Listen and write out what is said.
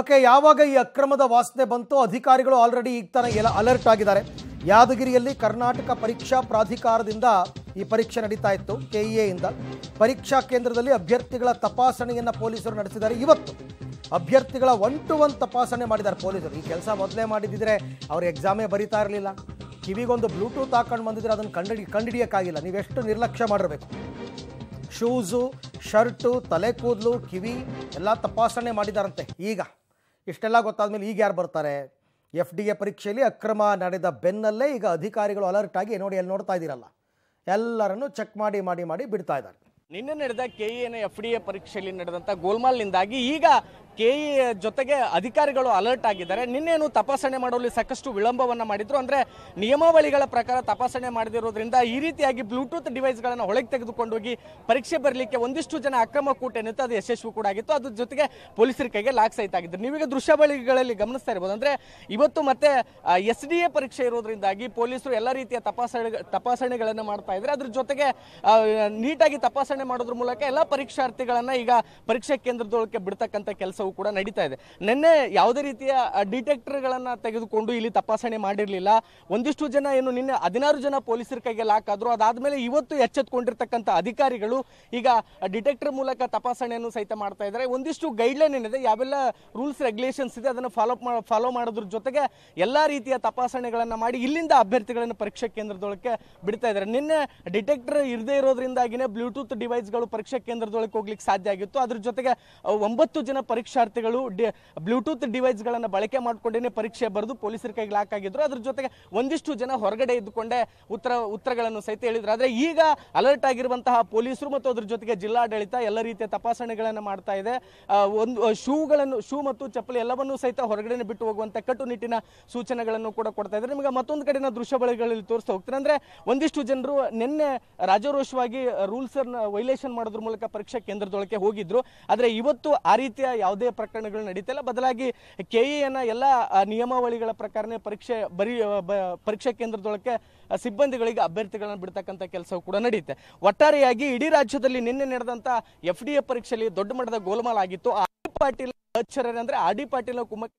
okay ಯಾವಾಗ ಈ ಅಕ್ರಮದ ವಾಸನೆ ಬಂತು ಅಧಿಕಾರಿಗಳು ಆಲ್ರೆಡಿ ಈಗ ತಾನೇ ಎಲ್ಲ ಅಲರ್ಟ್ ಆಗಿದ್ದಾರೆ ಯಾದಗಿರಿಯಲ್ಲಿ ಕರ್ನಾಟಕ ಪರೀಕ್ಷಾ ಪ್ರಾಧಿಕಾರದಿಂದ ಈ ಪರೀಕ್ಷೆ ನಡೀತಾ ಇತ್ತು e ಇಂದ ಪರೀಕ್ಷಾ ಕೇಂದ್ರದಲ್ಲಿ ಅಭ್ಯರ್ಥಿಗಳ ತಪಾಸಣೆಯನ್ನು ಪೊಲೀಸರು ನಡೆಸಿದ್ದಾರೆ ಇವತ್ತು ಅಭ್ಯರ್ಥಿಗಳ ಒನ್ ಟು ಒನ್ ತಪಾಸಣೆ ಮಾಡಿದ್ದಾರೆ ಪೊಲೀಸರು ಈ ಕೆಲಸ ಮೊದಲೇ ಮಾಡಿದ್ದಿದ್ರೆ ಅವ್ರು ಎಕ್ಸಾಮೇ ಬರೀತಾ ಇರಲಿಲ್ಲ ಕಿವಿಗೊಂದು ಬ್ಲೂಟೂತ್ ಹಾಕೊಂಡು ಬಂದಿದ್ರೆ ಅದನ್ನು ಕಂಡು ಕಂಡಿಡಿಯೋಕ್ಕಾಗಿಲ್ಲ ನೀವೆಷ್ಟು ನಿರ್ಲಕ್ಷ್ಯ ಮಾಡಿರಬೇಕು ಶೂಸು ಶರ್ಟು ತಲೆ ಕೂದಲು ಕಿವಿ ಎಲ್ಲ ತಪಾಸಣೆ ಮಾಡಿದಾರಂತೆ ಈಗ ಇಷ್ಟೆಲ್ಲ ಮೇಲೆ ಈಗ ಯಾರು ಬರ್ತಾರೆ ಎಫ್ ಡಿ ಎ ಪರೀಕ್ಷೆಯಲ್ಲಿ ಅಕ್ರಮ ನಡೆದ ಬೆನ್ನಲ್ಲೇ ಈಗ ಅಧಿಕಾರಿಗಳು ಅಲರ್ಟ್ ಆಗಿ ನೋಡಿ ಅಲ್ಲಿ ನೋಡ್ತಾ ಇದ್ದೀರಲ್ಲ ಎಲ್ಲರನ್ನು ಚೆಕ್ ಮಾಡಿ ಮಾಡಿ ಮಾಡಿ ಬಿಡ್ತಾ ಇದ್ದಾರೆ ನಿನ್ನೆ ನಡೆದ ಎ ಎಫ್ ಡಿ ಎ ಪರೀಕ್ಷೆಯಲ್ಲಿ ನಡೆದಂಥ ಗೋಲ್ಮಾಲ್ನಿಂದಾಗಿ ಈಗ ಕೆಇ ಜೊತೆಗೆ ಅಧಿಕಾರಿಗಳು ಅಲರ್ಟ್ ಆಗಿದ್ದಾರೆ ನಿನ್ನೇನು ತಪಾಸಣೆ ಮಾಡಲು ಸಾಕಷ್ಟು ವಿಳಂಬವನ್ನು ಮಾಡಿದ್ರು ಅಂದರೆ ನಿಯಮಾವಳಿಗಳ ಪ್ರಕಾರ ತಪಾಸಣೆ ಮಾಡದಿರೋದ್ರಿಂದ ಈ ರೀತಿಯಾಗಿ ಬ್ಲೂಟೂತ್ ಡಿವೈಸ್ಗಳನ್ನು ಹೊಳಗೆ ತೆಗೆದುಕೊಂಡು ಹೋಗಿ ಪರೀಕ್ಷೆ ಬರಲಿಕ್ಕೆ ಒಂದಿಷ್ಟು ಜನ ಅಕ್ರಮ ಕೂಟ ಏನಿತ್ತು ಅದು ಯಶಸ್ವಿ ಕೂಡ ಆಗಿತ್ತು ಅದ್ರ ಜೊತೆಗೆ ಪೊಲೀಸರ ಕೈಗೆ ಲಾಕ್ ಸಹಿತ ಆಗಿದ್ದರು ನೀವೀಗ ದೃಶ್ಯಾವಳಿಗಳಲ್ಲಿ ಗಮನಿಸ್ತಾ ಇರ್ಬೋದು ಅಂದರೆ ಇವತ್ತು ಮತ್ತೆ ಎಸ್ ಡಿ ಎ ಪರೀಕ್ಷೆ ಇರೋದ್ರಿಂದಾಗಿ ಪೊಲೀಸರು ಎಲ್ಲ ರೀತಿಯ ತಪಾಸಣೆ ತಪಾಸಣೆಗಳನ್ನು ಮಾಡ್ತಾ ಇದ್ದಾರೆ ಅದ್ರ ಜೊತೆಗೆ ನೀಟಾಗಿ ತಪಾಸಣೆ ಮಾಡೋದ್ರ ಮೂಲಕ ಎಲ್ಲ ಪರೀಕ್ಷಾರ್ಥಿಗಳನ್ನು ಈಗ ಪರೀಕ್ಷಾ ಕೇಂದ್ರದೊಳಕ್ಕೆ ಬಿಡ್ತಕ್ಕಂಥ ಕೆಲಸ ಕೆಲಸವೂ ಕೂಡ ನಡೀತಾ ಇದೆ ನಿನ್ನೆ ಯಾವುದೇ ರೀತಿಯ ಡಿಟೆಕ್ಟರ್ಗಳನ್ನು ತೆಗೆದುಕೊಂಡು ಇಲ್ಲಿ ತಪಾಸಣೆ ಮಾಡಿರಲಿಲ್ಲ ಒಂದಿಷ್ಟು ಜನ ಏನು ನಿನ್ನೆ ಹದಿನಾರು ಜನ ಪೊಲೀಸರ ಕೈಗೆ ಅದಾದ ಮೇಲೆ ಇವತ್ತು ಎಚ್ಚೆತ್ಕೊಂಡಿರ್ತಕ್ಕಂಥ ಅಧಿಕಾರಿಗಳು ಈಗ ಡಿಟೆಕ್ಟರ್ ಮೂಲಕ ತಪಾಸಣೆಯನ್ನು ಸಹಿತ ಮಾಡ್ತಾ ಇದ್ದಾರೆ ಒಂದಿಷ್ಟು ಗೈಡ್ಲೈನ್ ಏನಿದೆ ಯಾವೆಲ್ಲ ರೂಲ್ಸ್ ರೆಗ್ಯುಲೇಷನ್ಸ್ ಇದೆ ಅದನ್ನು ಫಾಲೋ ಫಾಲೋ ಮಾಡೋದ್ರ ಜೊತೆಗೆ ಎಲ್ಲ ರೀತಿಯ ತಪಾಸಣೆಗಳನ್ನು ಮಾಡಿ ಇಲ್ಲಿಂದ ಅಭ್ಯರ್ಥಿಗಳನ್ನು ಪರೀಕ್ಷಾ ಕೇಂದ್ರದೊಳಕ್ಕೆ ಬಿಡ್ತಾ ಇದ್ದಾರೆ ನಿನ್ನೆ ಡಿಟೆಕ್ಟರ್ ಇರದೇ ಇರೋದ್ರಿಂದಾಗಿನೇ ಬ್ಲೂಟೂತ್ ಡಿವೈಸ್ಗಳು ಪರೀಕ್ಷಾ ಕೇಂದ್ರದೊಳಗೆ ಹೋಗ್ಲಿಕ್ಕೆ ಸಾಧ್ಯ ಆಗಿತ್ತು ಅದ್ರ ಜೊತೆಗೆ ಒಂಬತ್ತು ಜನ ಪರೀಕ್ಷೆ ಪರೀಕ್ಷಾರ್ಥಿಗಳು ಬ್ಲೂಟೂತ್ ಬ್ಲೂಟೂತ್ ಡಿವೈಸ್ಗಳನ್ನು ಬಳಕೆ ಮಾಡಿಕೊಂಡೇನೆ ಪರೀಕ್ಷೆ ಬರೆದು ಪೊಲೀಸರ ಕೈಗೆ ಲಾಕ್ ಆಗಿದ್ರು ಅದ್ರ ಜೊತೆಗೆ ಒಂದಿಷ್ಟು ಜನ ಹೊರಗಡೆ ಇದ್ದುಕೊಂಡೇ ಉತ್ತರ ಉತ್ತರಗಳನ್ನು ಸಹಿತ ಹೇಳಿದ್ರು ಆದರೆ ಈಗ ಅಲರ್ಟ್ ಆಗಿರುವಂತಹ ಪೊಲೀಸರು ಮತ್ತು ಅದ್ರ ಜೊತೆಗೆ ಜಿಲ್ಲಾಡಳಿತ ಎಲ್ಲ ರೀತಿಯ ತಪಾಸಣೆಗಳನ್ನು ಮಾಡ್ತಾ ಇದೆ ಒಂದು ಶೂಗಳನ್ನು ಶೂ ಮತ್ತು ಚಪ್ಪಲಿ ಎಲ್ಲವನ್ನೂ ಸಹಿತ ಹೊರಗಡೆ ಬಿಟ್ಟು ಹೋಗುವಂಥ ಕಟ್ಟುನಿಟ್ಟಿನ ಸೂಚನೆಗಳನ್ನು ಕೂಡ ಕೊಡ್ತಾ ಇದ್ದಾರೆ ನಿಮಗೆ ಮತ್ತೊಂದು ಕಡೆನ ದೃಶ್ಯ ಬಳಿಗಳಲ್ಲಿ ತೋರಿಸ್ತಾ ಹೋಗ್ತಾರೆ ಅಂದರೆ ಒಂದಿಷ್ಟು ಜನರು ನಿನ್ನೆ ರಾಜಾರೋಷವಾಗಿ ರೂಲ್ಸರ್ನ ವೈಲೇಷನ್ ಮಾಡೋದ್ರ ಮೂಲಕ ಪರೀಕ್ಷಾ ಕೇಂದ್ರದೊಳಗೆ ಹೋಗಿದ್ರು ಆದರೆ ಇವತ್ತು ಆ ರೀತಿಯ ಯಾವುದೇ ಯಾವುದೇ ಪ್ರಕರಣಗಳು ನಡೀತಿಲ್ಲ ಬದಲಾಗಿ ಕೆ ಎನ e ಎಲ್ಲ ನಿಯಮಾವಳಿಗಳ ಪ್ರಕಾರನೇ ಪರೀಕ್ಷೆ ಬರೀ ಪರೀಕ್ಷಾ ಕೇಂದ್ರದೊಳಕ್ಕೆ ಸಿಬ್ಬಂದಿಗಳಿಗೆ ಅಭ್ಯರ್ಥಿಗಳನ್ನು ಬಿಡ್ತಕ್ಕಂಥ ಕೆಲಸವು ಕೂಡ ನಡೆಯುತ್ತೆ ಒಟ್ಟಾರೆಯಾಗಿ ಇಡೀ ರಾಜ್ಯದಲ್ಲಿ ನಿನ್ನೆ ನಡೆದಂಥ ಎಫ್ ಡಿ ಎ ಪರೀಕ್ಷೆಯಲ್ಲಿ ದೊಡ್ಡ ಮಟ್ಟದ ಗೋಲ್ಮಾಲ್ ಆಗಿತ್ತು ಆರ್ ಪಾಟೀಲ್ ಅಚ್ಚರ ಅಂದ್ರೆ ಆರ್ ಡಿ ಪಾಟೀಲ್ ಕುಮಾರ್